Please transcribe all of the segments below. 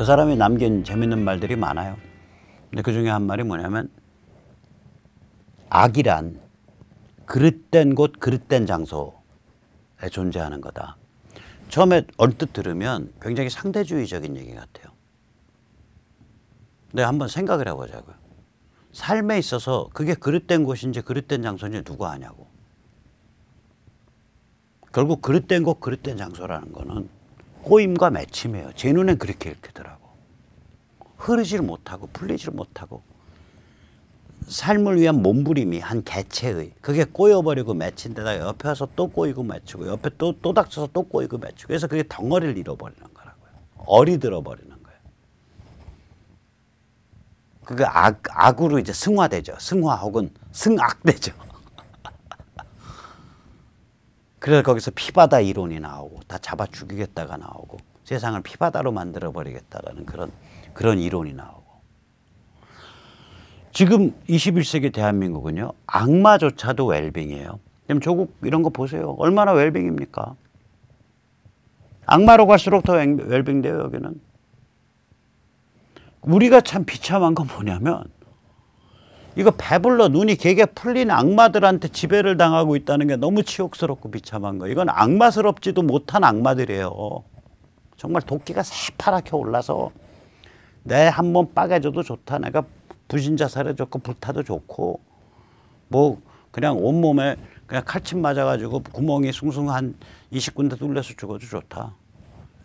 그 사람이 남긴 재밌는 말들이 많아요. 근데 그 중에 한 말이 뭐냐면 악이란 그릇된 곳 그릇된 장소에 존재하는 거다. 처음에 언뜻 들으면 굉장히 상대주의적인 얘기 같아요. 근데 한번 생각을 해보자고요. 삶에 있어서 그게 그릇된 곳인지 그릇된 장소인지 누가 아냐고. 결국 그릇된 곳 그릇된 장소라는 거는 꼬임과 매침이에요. 제 눈엔 그렇게 읽히더라고. 흐르질 못하고 풀리질 못하고 삶을 위한 몸부림이 한 개체의 그게 꼬여버리고 맺힌 데다 옆에 와서 또 꼬이고 맺히고 옆에 또, 또 닥쳐서 또 꼬이고 맺히고 그래서 그게 덩어리를 잃어버리는 거라고요. 어리들어 버리는 거예요. 그게 악, 악으로 이제 승화되죠. 승화 혹은 승악되죠. 그래서 거기서 피바다 이론이 나오고 다 잡아 죽이겠다가 나오고 세상을 피바다로 만들어 버리겠다라는 그런 그런 이론이 나오고 지금 21세기 대한민국은요 악마조차도 웰빙이에요. 그럼 조국 이런 거 보세요. 얼마나 웰빙입니까? 악마로 갈수록 더 웰빙돼요 여기는. 우리가 참 비참한 건 뭐냐면 이거 배불러 눈이 개개 풀린 악마들한테 지배를 당하고 있다는 게 너무 치욕스럽고 비참한 거예요. 이건 악마스럽지도 못한 악마들이에요. 정말 도끼가 새파랗게 올라서 내한번빠개져도 좋다. 내가 부신자살에 좋고 불타도 좋고 뭐 그냥 온몸에 그냥 칼침 맞아가지고 구멍이 숭숭 한 20군데 뚫려서 죽어도 좋다.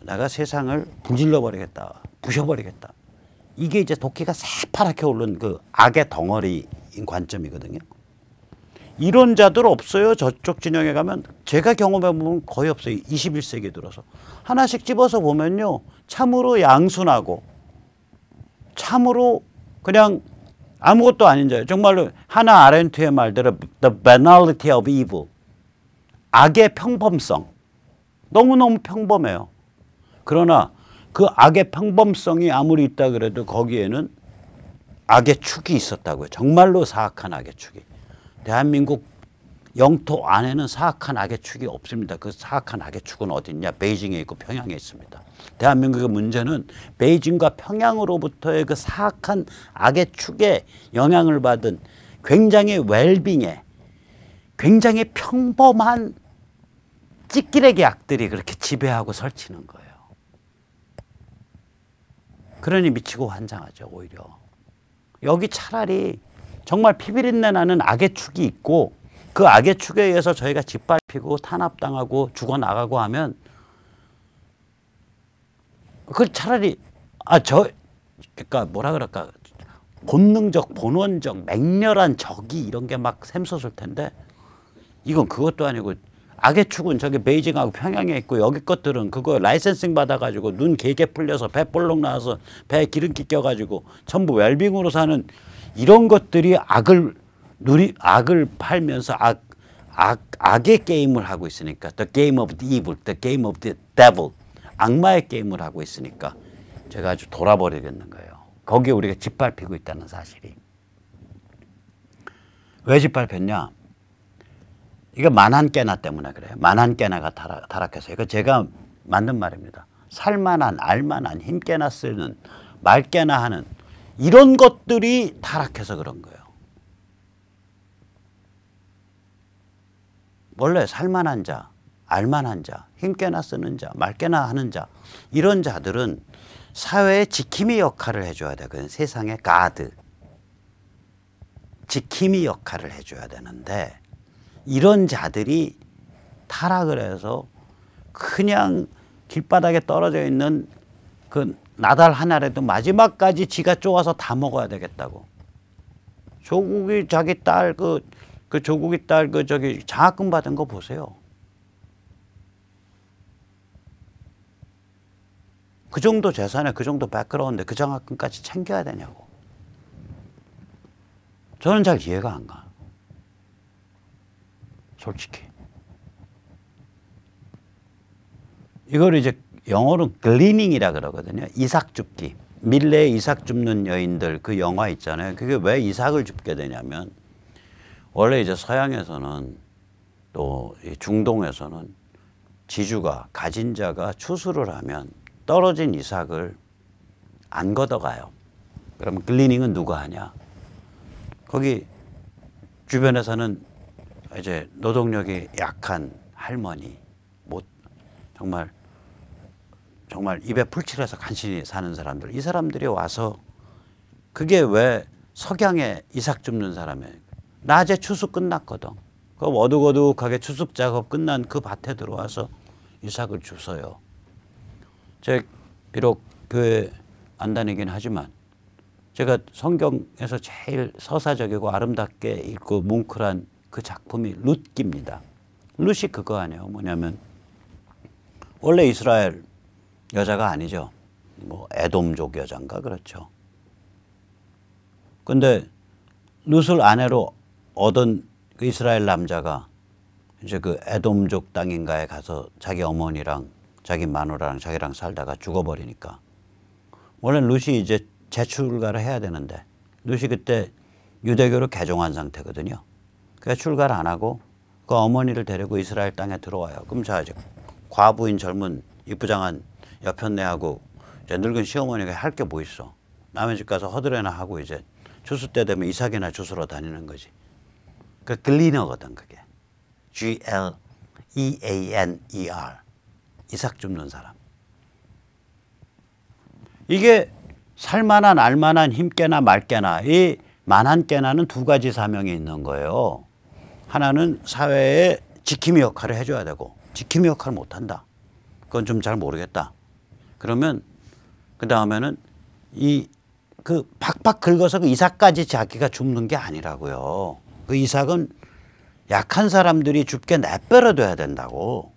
내가 세상을 부질러버리겠다 부셔버리겠다. 이게 이제 도끼가 새파랗게 오른 그 악의 덩어리인 관점이거든요. 이론자들 없어요. 저쪽 진영에 가면 제가 경험해 보면 거의 없어요. 2 1세기 들어서 하나씩 집어서 보면요. 참으로 양순하고 참으로 그냥 아무것도 아닌 자예요. 정말로 하나 아렌트의 말대로 the banality of evil 악의 평범성 너무너무 평범해요. 그러나 그 악의 평범성이 아무리 있다 그래도 거기에는 악의 축이 있었다고요. 정말로 사악한 악의 축이. 대한민국 영토 안에는 사악한 악의 축이 없습니다. 그 사악한 악의 축은 어딨냐? 베이징에 있고 평양에 있습니다. 대한민국의 문제는 베이징과 평양으로부터의 그 사악한 악의 축에 영향을 받은 굉장히 웰빙에 굉장히 평범한 찌끼레기 악들이 그렇게 지배하고 설치는 거예요. 그러니 미치고 환장하죠, 오히려. 여기 차라리 정말 피비린내 나는 악의 축이 있고 그 악의 축에 의해서 저희가 짓밟히고 탄압당하고 죽어나가고 하면 그 차라리 아 저 그러니까 뭐라 그럴까 본능적 본원적 맹렬한 적이 이런 게 막 샘솟을 텐데 이건 그것도 아니고 악의 축은 저기 베이징하고 평양에 있고 여기 것들은 그거 라이센싱 받아가지고 눈 개개 풀려서 배 볼록 나와서 배에 기름기 껴가지고 전부 웰빙으로 사는 이런 것들이 악을 누리 악을 팔면서 악, 악 악의 게임을 하고 있으니까 the game of the evil, the game of the devil 악마의 게임을 하고 있으니까 제가 아주 돌아버리겠는 거예요. 거기에 우리가 짓밟히고 있다는 사실이 왜 짓밟혔냐? 이거 만한깨나 때문에 그래요. 만한깨나가 타락, 타락해서. 이거 제가 만든 말입니다. 살만한, 알만한, 힘깨나 쓰는, 말깨나 하는 이런 것들이 타락해서 그런 거예요. 원래 살만한 자, 알만한 자, 힘깨나 쓰는 자, 말깨나 하는 자 이런 자들은 사회의 지킴이 역할을 해줘야 되거든 세상의 가드 지킴이 역할을 해줘야 되는데 이런 자들이 타락을 해서 그냥 길바닥에 떨어져 있는 그 나달 하나라도 마지막까지 지가 쪼아서 다 먹어야 되겠다고. 조국이 자기 딸그그 그 조국이 딸 그 저기 장학금 받은 거 보세요. 그 정도 재산에 그 정도 백그라운드 그 장학금까지 챙겨야 되냐고. 저는 잘 이해가 안 가. 솔직히. 이걸 이제 영어로 글리닝이라 그러거든요. 이삭 줍기. 밀레의 이삭 줍는 여인들 그 영화 있잖아요. 그게 왜 이삭을 줍게 되냐면 원래 이제 서양에서는 또 중동에서는 지주가 가진 자가 추수를 하면 떨어진 이삭을 안 걷어가요. 그럼 글리닝은 누가 하냐? 거기 주변에서는 이제 노동력이 약한 할머니 못 정말 정말 입에 풀칠해서 간신히 사는 사람들 이 사람들이 와서 그게 왜 석양에 이삭 줍는 사람의 낮에 추수 끝났거든 그 어둑어둑하게 추습 작업 끝난 그 밭에 들어와서 이삭을 주서요 제 비록 교회 안 다니긴 하지만 제가 성경에서 제일 서사적이고 아름답게 읽고 뭉클한 그 작품이 룻기입니다. 룻이 그거 아니에요. 뭐냐면 원래 이스라엘 여자가 아니죠. 뭐 에돔족 여잔가 그렇죠. 근데 룻을 아내로 얻은 그 이스라엘 남자가 이제 그 에돔족 땅인가에 가서 자기 어머니랑 자기 마누라랑 자기랑 살다가 죽어버리니까 원래 룻이 이제 재출가를 해야 되는데 룻이 그때 유대교로 개종한 상태거든요. 그래서 출가를 안 하고 그 어머니를 데리고 이스라엘 땅에 들어와요. 그럼 자 과부인 젊은 이쁘장한 여편네하고 이제 늙은 시어머니가 할 게 뭐 있어? 남의 집 가서 허드레나 하고 이제 주수 때 되면 이삭이나 주수러 다니는 거지. 그 글리너거든 그게. G L E A N E R 이삭 줍는 사람. 이게 살만한 알만한 힘께나 말께나 이 만한 깨나는 두 가지 사명이 있는 거예요. 하나는 사회의 지킴이 역할을 해줘야 되고 지킴이 역할을 못한다. 그건 좀 잘 모르겠다. 그러면 그 다음에는 이그 박박 긁어서 그 이삭까지 자기가 줍는 게 아니라고요. 그 이삭은 약한 사람들이 죽게 내버려둬야 된다고.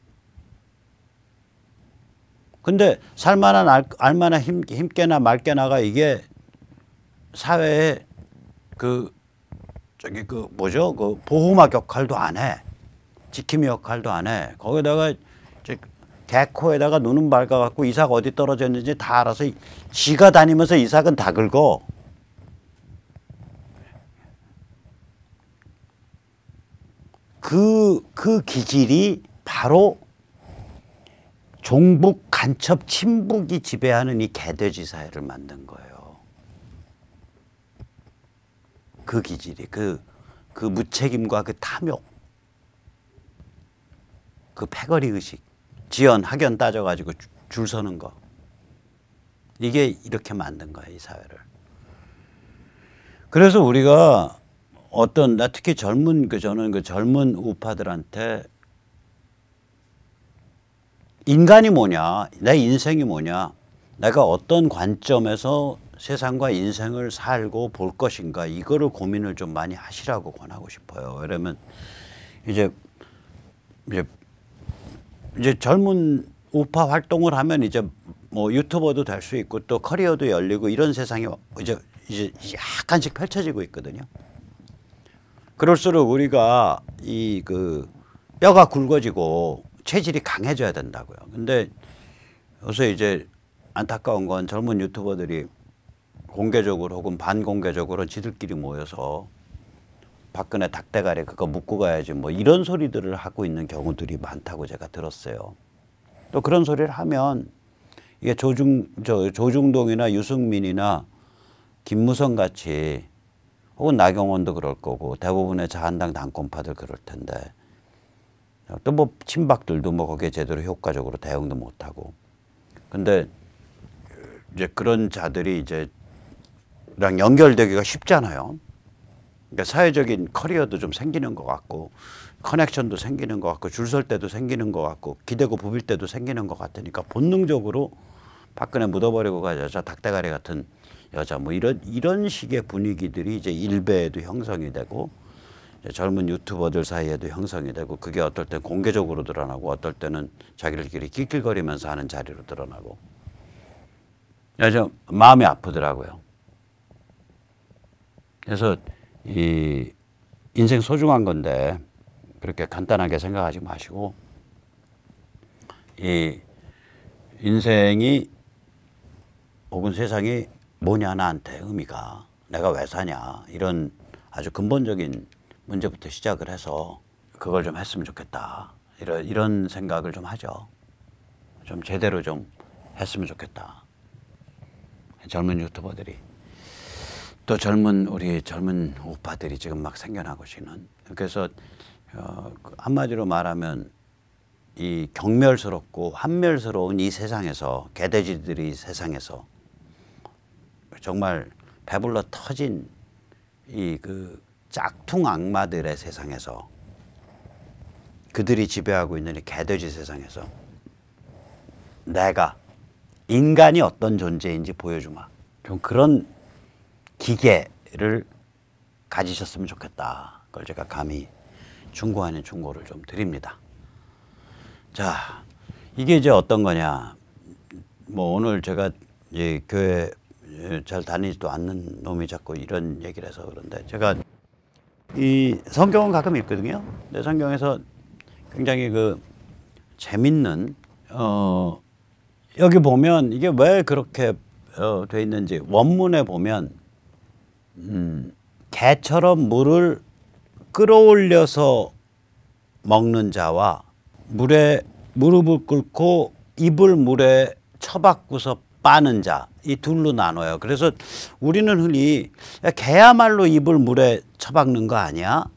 근데 살만한 알, 알만한 힘, 힘께나 맑게나가 이게 사회에그 저기 그 뭐죠 그 보호막 역할도 안 해. 지킴이 역할도 안 해. 거기다가 개코에다가 눈은 밝아갖고 이삭 어디 떨어졌는지 다 알아서 지가 다니면서 이삭은 다 긁어. 그, 그 기질이 바로 종북 간첩 친북이 지배하는 이 개돼지 사회를 만든 거예요. 그 기질이 그, 그 무책임과 그 탐욕 그 패거리 의식 지연 학연 따져가지고 줄 서는 거 이게 이렇게 만든 거야이 사회를 그래서 우리가 어떤 나 특히 젊은 그 저는 그 젊은 우파들한테 인간이 뭐냐 내 인생이 뭐냐 내가 어떤 관점에서 세상과 인생을 살고 볼 것인가 이거를 고민을 좀 많이 하시라고 권하고 싶어요. 그러면 이제 이제 이제 젊은 우파 활동을 하면 이제 뭐 유튜버도 될 수 있고 또 커리어도 열리고 이런 세상이 이제 이제 약간씩 펼쳐지고 있거든요. 그럴수록 우리가 이 그 뼈가 굵어지고 체질이 강해져야 된다고요. 근데 요새 이제 안타까운 건 젊은 유튜버들이 공개적으로 혹은 반공개적으로 지들끼리 모여서 박근혜 닭대가리 그거 묶고 가야지 뭐 이런 소리들을 하고 있는 경우들이 많다고 제가 들었어요. 또 그런 소리를 하면 이게 조중, 저, 조중동이나 유승민이나 김무성 같이 혹은 나경원도 그럴 거고 대부분의 자한당 당권파들 그럴 텐데 또 뭐 친박들도 뭐 거기에 제대로 효과적으로 대응도 못하고 근데 이제 그런 자들이 이제 랑 연결되기가 쉽잖아요. 그러니까 사회적인 커리어도 좀 생기는 것 같고 커넥션도 생기는 것 같고 줄설 때도 생기는 것 같고 기대고 부빌 때도 생기는 것 같으니까 본능적으로 박근혜 묻어버리고 가 여자 닭대가리 같은 여자 뭐 이런 이런 식의 분위기들이 이제 일베에도 형성이 되고 젊은 유튜버들 사이에도 형성이 되고 그게 어떨 땐 공개적으로 드러나고 어떨 때는 자기들끼리 낄낄거리면서 하는 자리로 드러나고 그래서 마음이 아프더라고요. 그래서 이 인생 소중한 건데 그렇게 간단하게 생각하지 마시고 이 인생이 혹은 세상이 뭐냐 나한테 의미가 내가 왜 사냐 이런 아주 근본적인 문제부터 시작을 해서 그걸 좀 했으면 좋겠다 이런 이런 생각을 좀 하죠 좀 제대로 좀 했으면 좋겠다 젊은 유튜버들이 또 젊은 우리 젊은 오빠들이 지금 막 생겨나고 있는 그래서 어, 그 한마디로 말하면 이 경멸스럽고 한멸스러운 이 세상에서 개돼지들이 세상에서 정말 배불러 터진 이 그 짝퉁 악마들의 세상에서 그들이 지배하고 있는 이 개돼지 세상에서 내가 인간이 어떤 존재인지 보여주마. 좀 그런 기계를 가지셨으면 좋겠다. 그걸 제가 감히 충고 아닌 충고를 좀 드립니다. 자, 이게 이제 어떤 거냐. 뭐 오늘 제가 이제 교회 예, 잘 다니지도 않는 놈이 자꾸 이런 얘기를 해서 그런데 제가 이 성경은 가끔 읽거든요. 근 성경에서 굉장히 그 재밌는 어 여기 보면 이게 왜 그렇게 어, 돼 있는지 원문에 보면 음, 개처럼 물을 끌어올려서 먹는 자와 물에 무릎을 꿇고 입을 물에 처박고서 빠는 자 이 둘로 나눠요. 그래서 우리는 흔히 개야말로 입을 물에 처박는 거 아니야?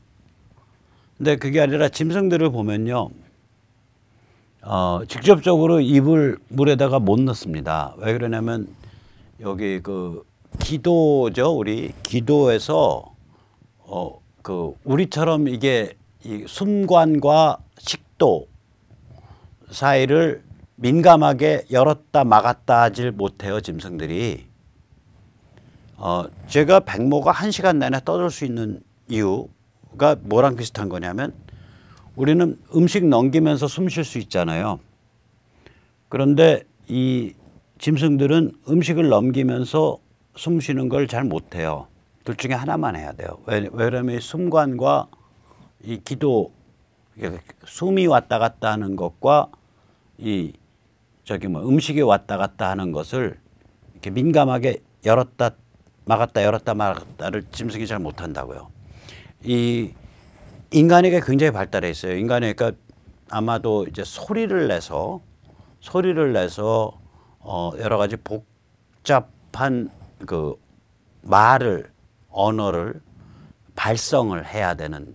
근데 그게 아니라 짐승들을 보면요. 어, 직접적으로 입을 물에다가 못 넣습니다. 왜 그러냐면 여기 그 기도죠 우리 기도에서 어, 그 우리처럼 이게 이순관과 식도 사이를 민감하게 열었다 막았다 하질 못해요 짐승들이 어, 제가 백모가 한 시간 내내 떠들 수 있는 이유가 뭐랑 비슷한 거냐면 우리는 음식 넘기면서 숨 쉴 수 있잖아요 그런데 이 짐승들은 음식을 넘기면서 숨 쉬는 걸 잘 못해요. 둘 중에 하나만 해야 돼요. 왜냐면 숨관과 이 기도 숨이 왔다 갔다 하는 것과 이 저기 뭐 음식이 왔다 갔다 하는 것을 이렇게 민감하게 열었다 막았다 열었다 막았다를 짐승이 잘 못한다고요. 이 인간에게 굉장히 발달해 있어요. 인간에게 그러니까 아마도 이제 소리를 내서 소리를 내서 어 여러 가지 복잡한 그 말을 언어를 발성을 해야 되는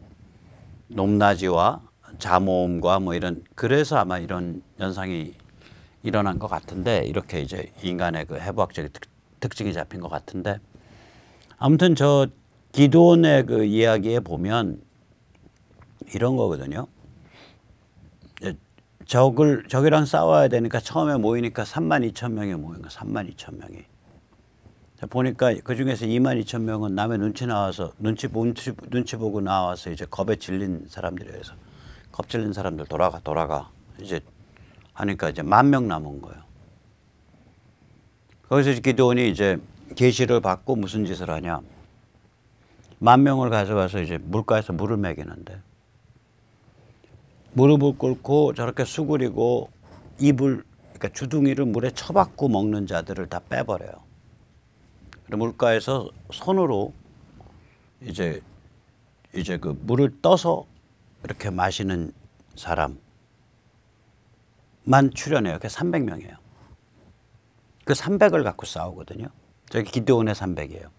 높낮이와 자모음과 뭐 이런 그래서 아마 이런 현상이 일어난 것 같은데 이렇게 이제 인간의 그 해부학적인 특, 징이 잡힌 것 같은데 아무튼 저 기도원의 그 이야기에 보면 이런 거거든요. 예, 적을 적이랑 싸워야 되니까 처음에 모이니까 3만 2천 명이 모인 거 3만 2천 명이 보니까 그 중에서 2만 2천 명은 남의 눈치 나와서 눈치, 눈치, 눈치 보고 나와서 이제 겁에 질린 사람들이어서 겁질린 사람들 돌아가 돌아가 이제 하니까 이제 만 명 남은 거예요. 거기서 기도원이 이제 계시를 받고 무슨 짓을 하냐? 만 명을 가져와서 이제 물가에서 물을 먹이는데 무릎을 꿇고 저렇게 수그리고 입을 그러니까 주둥이를 물에 쳐박고 먹는 자들을 다 빼버려요. 물가에서 손으로 이제 이제 그 물을 떠서 이렇게 마시는 사람만 출연해요. 그 300명이에요. 그 300을 갖고 싸우거든요. 저기 기도원의 300이에요.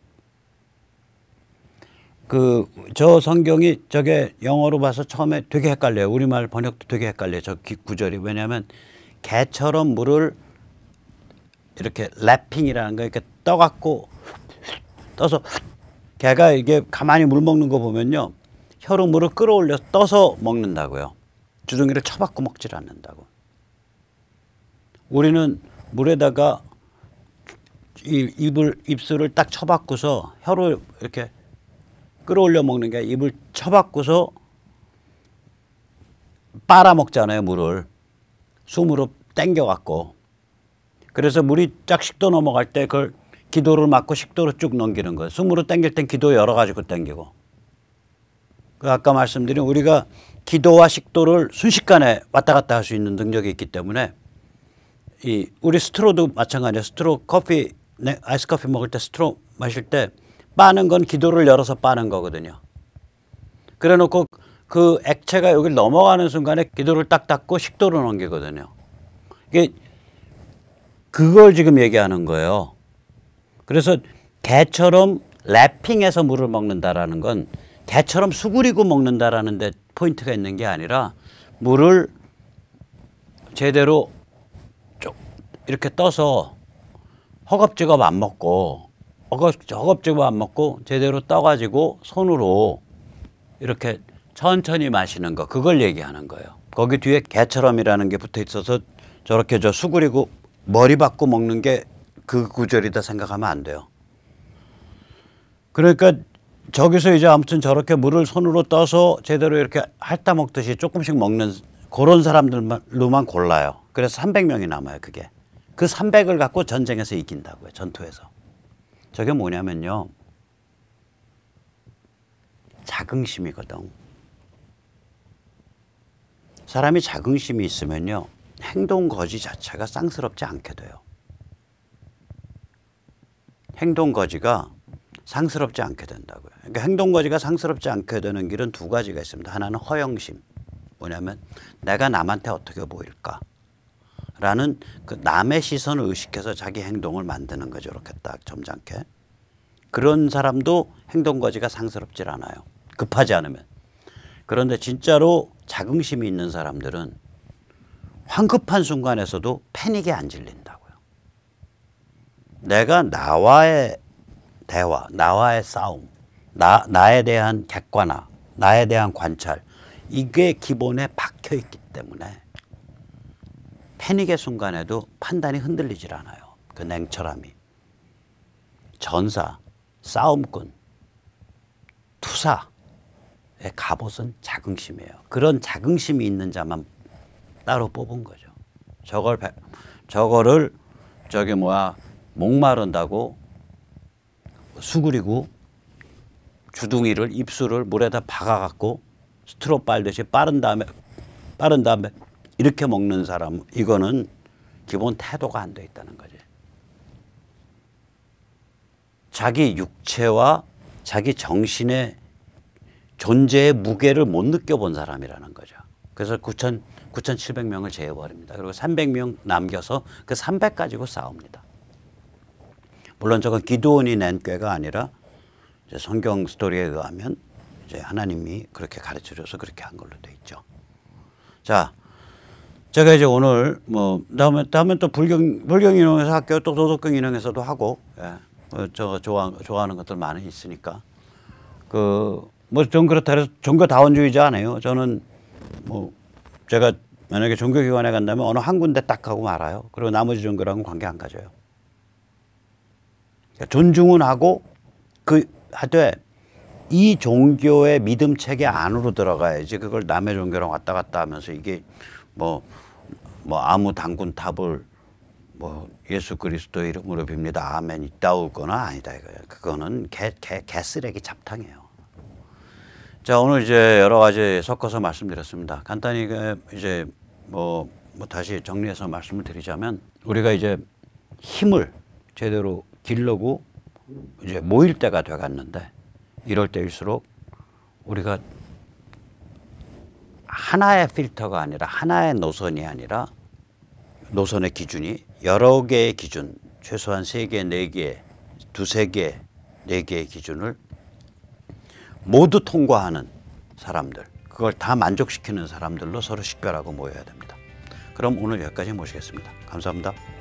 그 저 성경이 저게 영어로 봐서 처음에 되게 헷갈려요. 우리말 번역도 되게 헷갈려요. 저 구절이 왜냐하면 개처럼 물을 이렇게 랩핑이라는 거 이렇게 떠갖고 떠서 개가 이게 가만히 물 먹는 거 보면요. 혀로 물을 끌어올려서 떠서 먹는다고요. 주둥이를 쳐박고 먹질 않는다고. 우리는 물에다가 이 입을 입술을 딱 쳐박고서 혀로 이렇게 끌어올려 먹는 게 입을 쳐박고서 빨아먹잖아요 물을 숨으로 땡겨갖고 그래서 물이 짝식도 넘어갈 때 그걸 기도를 맞고 식도로 쭉 넘기는 거예요. 숨으로 당길 땐 기도 열어 가지고 당기고. 그 아까 말씀드린 우리가 기도와 식도를 순식간에 왔다 갔다 할 수 있는 능력이 있기 때문에 이 우리 스트로도 마찬가지예요. 스트로 커피 네, 아이스 커피 먹을 때 스트로 마실 때 빠는 건 기도를 열어서 빠는 거거든요. 그래 놓고 그 액체가 여기 넘어가는 순간에 기도를 딱 닫고 식도로 넘기거든요. 이게 그걸 지금 얘기하는 거예요. 그래서 개처럼 랩핑해서 물을 먹는다라는 건 개처럼 수그리고 먹는다라는 데 포인트가 있는 게 아니라 물을 제대로 쭉 이렇게 떠서 허겁지겁 안 먹고 허겁지겁 안 먹고 제대로 떠가지고 손으로 이렇게 천천히 마시는 거 그걸 얘기하는 거예요. 거기 뒤에 개처럼이라는 게 붙어 있어서 저렇게 저 수그리고 머리 박고 먹는 게그 구절이다 생각하면 안 돼요. 그러니까 저기서 이제 아무튼 저렇게 물을 손으로 떠서 제대로 이렇게 핥다 먹듯이 조금씩 먹는 그런 사람들로만 골라요. 그래서 300명이 남아요, 그게. 그 300을 갖고 전쟁에서 이긴다고요, 전투에서. 저게 뭐냐면요. 자긍심이거든. 사람이 자긍심이 있으면요. 행동 거지 자체가 쌍스럽지 않게 돼요. 행동 거지가 상스럽지 않게 된다고요. 그러니까 행동 거지가 상스럽지 않게 되는 길은 두 가지가 있습니다. 하나는 허영심. 뭐냐면 내가 남한테 어떻게 보일까? 라는 그 남의 시선을 의식해서 자기 행동을 만드는 거죠. 이렇게 딱 점잖게. 그런 사람도 행동 거지가 상스럽질 않아요. 급하지 않으면. 그런데 진짜로 자긍심이 있는 사람들은 황급한 순간에서도 패닉에 안 질린다. 내가 나와의 대화, 나와의 싸움, 나, 나에 대한 객관화, 나에 대한 관찰, 이게 기본에 박혀 있기 때문에 패닉의 순간에도 판단이 흔들리질 않아요. 그 냉철함이. 전사, 싸움꾼, 투사의 갑옷은 자긍심이에요. 그런 자긍심이 있는 자만 따로 뽑은 거죠. 저걸 저거를 저기 뭐야 목마른다고 수그리고 주둥이를 입술을 물에다 박아갖고 스트로 빨듯이 빠른 다음에 빠른 다음에 이렇게 먹는 사람 이거는 기본 태도가 안 돼 있다는 거지. 자기 육체와 자기 정신의 존재의 무게를 못 느껴본 사람이라는 거죠. 그래서 9,700명을 제외해버립니다. 그리고 300명 남겨서 그300 가지고 싸웁니다. 물론 저건 기도원이 낸 꾀가 아니라 이제 성경 스토리에 의하면 이제 하나님이 그렇게 가르쳐 줘서 그렇게 한 걸로 돼 있죠. 자, 제가 이제 오늘 뭐 다음에 다음에 또 불경 불경 인용에서 할게또 도덕경 인용에서도 하고 예. 뭐 저 좋아 좋아하는 것들 많이 있으니까 그뭐좀 그렇다 해서 종교 다원주의자 아니에요. 저는 뭐 제가 만약에 종교기관에 간다면 어느 한 군데 딱 하고 말아요. 그리고 나머지 종교랑은 관계 안 가져요. 그러니까 존중은 하고 그 하되 이 종교의 믿음 체계 안으로 들어가야지 그걸 남의 종교랑 왔다 갔다 하면서 이게 뭐뭐 뭐 아무 당군 탑을뭐 예수 그리스도 이름으로 빕니다 아멘 있다올 거나 아니다 이거예요 그거는 개, 개, 개쓰레기 잡탕이에요 자 오늘 이제 여러 가지 섞어서 말씀드렸습니다 간단히 그 이제 뭐, 뭐 다시 정리해서 말씀을 드리자면 우리가 이제 힘을 제대로 길러고 이제 모일 때가 돼 갔는데 이럴 때일수록 우리가 하나의 필터가 아니라 하나의 노선이 아니라 노선의 기준이 여러 개의 기준 최소한 세 개, 네 개, 두세 개, 네 개의 기준을 모두 통과하는 사람들 그걸 다 만족시키는 사람들로 서로 식별하고 모여야 됩니다. 그럼 오늘 여기까지 모시겠습니다. 감사합니다.